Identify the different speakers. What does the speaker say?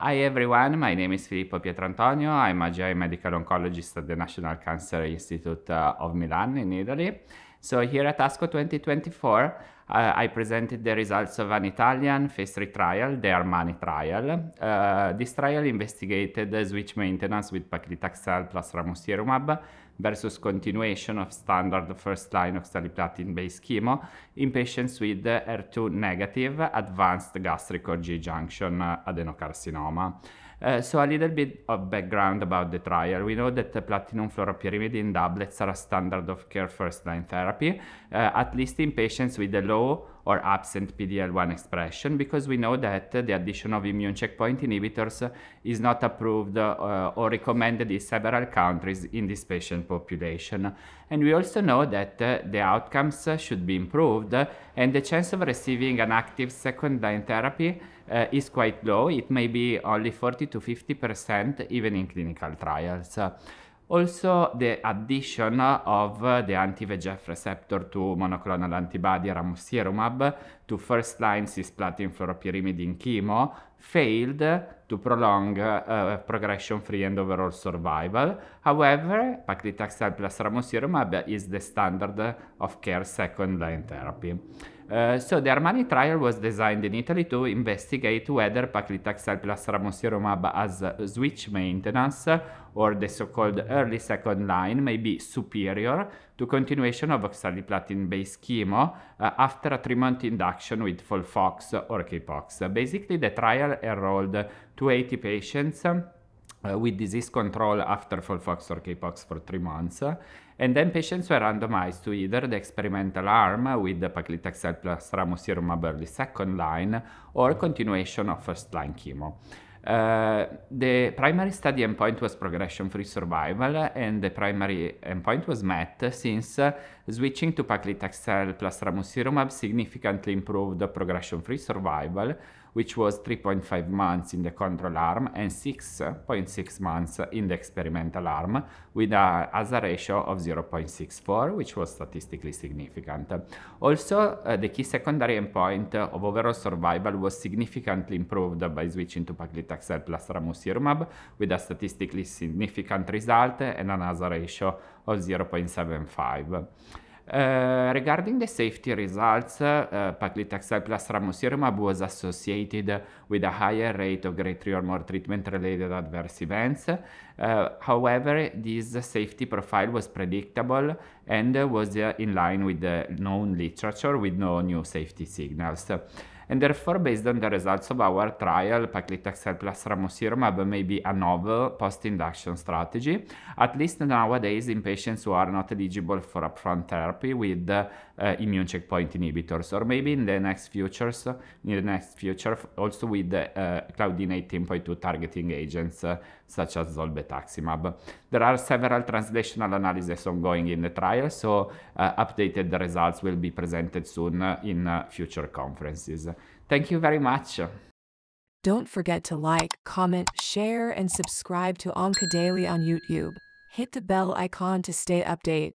Speaker 1: Hi everyone, my name is Filippo Pietrantonio. I'm a GI medical oncologist at the National Cancer Institute uh, of Milan in Italy. So here at ASCO 2024, uh, I presented the results of an Italian phase 3 trial, the Armani trial. Uh, this trial investigated switch maintenance with paclitaxel plus ramucirumab versus continuation of standard first-line oxaliplatin-based chemo in patients with r 2 negative advanced gastric or G-junction adenocarcinoma. Eh, so a little bit of background about the trial. We know that platinum fluoropyrimidine doublets are a standard of care first-line therapy, eh, at least in patients with a low or absent PD-L1 expression because we know that the addition of immune checkpoint inhibitors is not approved uh, or recommended in several countries in this patient population. And we also know that uh, the outcomes should be improved and the chance of receiving an active second line therapy uh, is quite low. It may be only 40 to 50 percent, even in clinical trials. Uh, also, the addition of the anti-VEGF receptor to monoclonal antibody ramucirumab to first-line cisplatin fluoropyrimidine chemo failed to prolong uh, progression-free and overall survival. However, paclitaxel plus ramucirumab is the standard of care second-line therapy. Eh, so the Armani trial was designed in Italy to investigate whether paclitaxel plus ramucirumab as switch maintenance or the so-called early second line may be superior to continuation of oxaliplatin-based chemo uh, after a three-month induction with FOLFOX or KPOX. Basically, the trial enrolled 280 patients uh, with disease control after Folfox or Kpox for three months. And then patients were randomized to either the experimental arm with the paclitaxel plus ramucirumab early second line or continuation of first line chemo. Uh, the primary study endpoint was progression-free survival, and the primary endpoint was met since uh, switching to paclitaxel plus ramucirumab significantly improved progression-free survival, which was 3.5 months in the control arm and 6.6 months in the experimental arm, with a hazard ratio of 0.64, which was statistically significant. Also, uh, the key secondary endpoint of overall survival was significantly improved by switching to paclitaxel plus ramucirumab, with a statistically significant result and a hazard ratio of 0.75. Uh, regarding the safety results, uh, paclitaxel plus ramucirumab was associated with a higher rate of grade 3 or more treatment-related adverse events. Uh, however, this safety profile was predictable and was uh, in line with the known literature with no new safety signals and therefore based on the results of our trial, paclitaxel plus ramucirumab uh, may be a novel post-induction strategy, at least nowadays in patients who are not eligible for upfront therapy with uh, uh, immune checkpoint inhibitors, or maybe in the next futures, in the next future, also with uh, claudin 18.2 targeting agents uh, such as zolbetaximab. There are several translational analyses ongoing in the trial, so uh, updated results will be presented soon in future conferences. Thank you very much. Don't forget to like, comment, share, and subscribe to Anka Daily on YouTube. Hit the bell icon to stay updated.